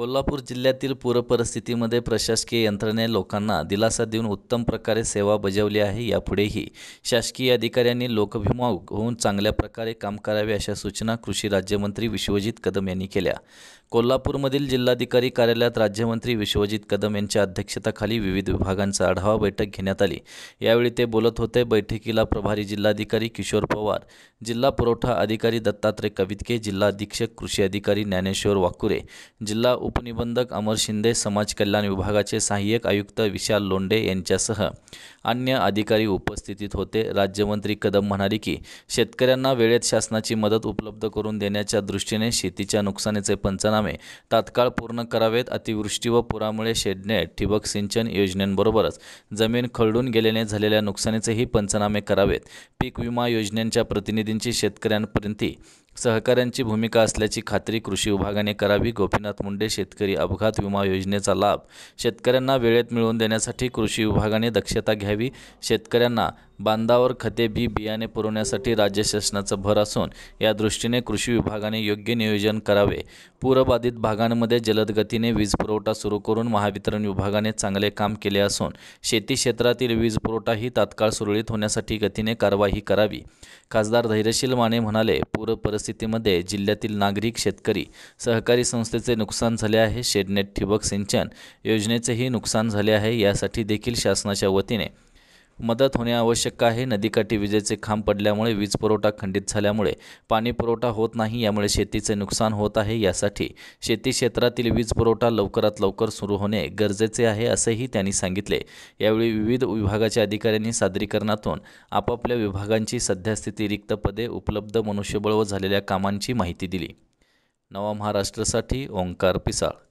कोल्हापूर जिल्ह्यातील पूरपरिस्थितीमध्ये प्रशासकीय यंत्रणेने लोकांना दिलासा देऊन उत्तम प्रकारे सेवा बजावली आहे यापुढेही शासकीय अधिकाऱ्यांनी लोकभिमुख होऊन चांगल्या प्रकारे काम करावे अशा सूचना कृषी राज्यमंत्री विश्वजित कदम यांनी केल्या कोल्हापूरमधील जिल्हाधिकारी कार्यालयात राज्यमंत्री विश्वजित कदम यांच्या अध्यक्षतेखाली विविध विभागांचा आढावा बैठक घेण्यात आली यावेळी ते बोलत होते बैठकीला प्रभारी जिल्हाधिकारी किशोर पवार जिल्हा पुरवठा अधिकारी दत्तात्रय कवितके जिल्हा अधीक्षक कृषी अधिकारी ज्ञानेश्वर वाकुरे जिल्हा उपनिबंधक अमर शिंदे समाज कल्याण विभागाचे सहाय्यक आयुक्त विशाल लोंडे यांच्यासह अन्य अधिकारी उपस्थितीत होते राज्यमंत्री कदम म्हणाले की शेतकऱ्यांना वेळेत शासनाची मदत उपलब्ध करून देण्याच्या दृष्टीने शेतीच्या नुकसानीचे पंचनामे तात्काळ पूर्ण करावेत अतिवृष्टी व पुरामुळे शेडणे ठिबक सिंचन योजनेबरोबरच जमीन खळडून गेल्याने झालेल्या नुकसानीचेही पंचनामे करावेत पीक विमा योजनेच्या प्रतिनिधींची शेतकऱ्यांपर्यंत सहकाऱ्यांची भूमिका असल्याची खात्री कृषी विभागाने करावी गोपीनाथ मुंडे शेतकरी अपघात विमा योजनेचा लाभ शेतकऱ्यांना वेळेत मिळवून देण्यासाठी कृषी विभागाने दक्षता घ्यावी शेतकऱ्यांना बांधावर खते बी बियाणे पुरवण्यासाठी राज्य शासनाचा भर असून या दृष्टीने कृषी विभागाने योग्य नियोजन करावे पूरबाधित भागांमध्ये जलदगतीने वीज पुरवठा सुरू करून महावितरण विभागाने चांगले काम केले असून शेती क्षेत्रातील वीज पुरवठाही तात्काळ सुरळीत होण्यासाठी गतीने कारवाई करावी खासदार धैर्यशील माने म्हणाले पूरपरिस्थितीमध्ये परिस्थितीमध्ये जिल्ह्यातील नागरिक शेतकरी सहकारी संस्थेचे नुकसान झाले आहे शेडनेट ठिबक सिंचन योजनेचेही नुकसान झाले आहे यासाठी देखील शासनाच्या वतीने मदत होणे आवश्यक आहे नदीकाठी विजेचे खांब पडल्यामुळे वीज पुरवठा खंडित झाल्यामुळे पाणी पुरवठा होत नाही यामुळे शेतीचे नुकसान होत आहे यासाठी शेती क्षेत्रातील वीज पुरवठा लवकरात लवकर सुरू होणे गरजेचे आहे असेही त्यांनी सांगितले यावेळी विविध विभागाच्या अधिकाऱ्यांनी सादरीकरणातून आपापल्या विभागांची सध्यास्थिती रिक्त पदे उपलब्ध मनुष्यबळ व झालेल्या कामांची माहिती दिली नवा महाराष्ट्रासाठी ओंकार पिसाळ